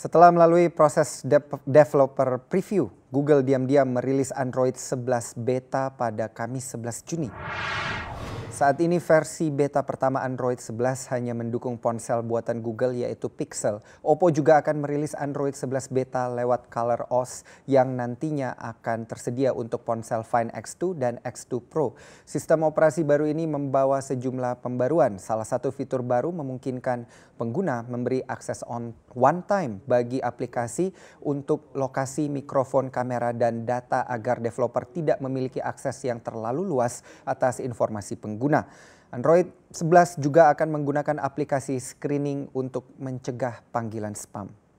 Setelah melalui proses de developer preview, Google diam-diam merilis Android 11 beta pada Kamis 11 Juni. Saat ini versi beta pertama Android 11 hanya mendukung ponsel buatan Google yaitu Pixel. Oppo juga akan merilis Android 11 beta lewat Color OS yang nantinya akan tersedia untuk ponsel Find X2 dan X2 Pro. Sistem operasi baru ini membawa sejumlah pembaruan. Salah satu fitur baru memungkinkan pengguna memberi akses on one time bagi aplikasi untuk lokasi mikrofon, kamera dan data agar developer tidak memiliki akses yang terlalu luas atas informasi pengguna pengguna. Android 11 juga akan menggunakan aplikasi screening untuk mencegah panggilan spam.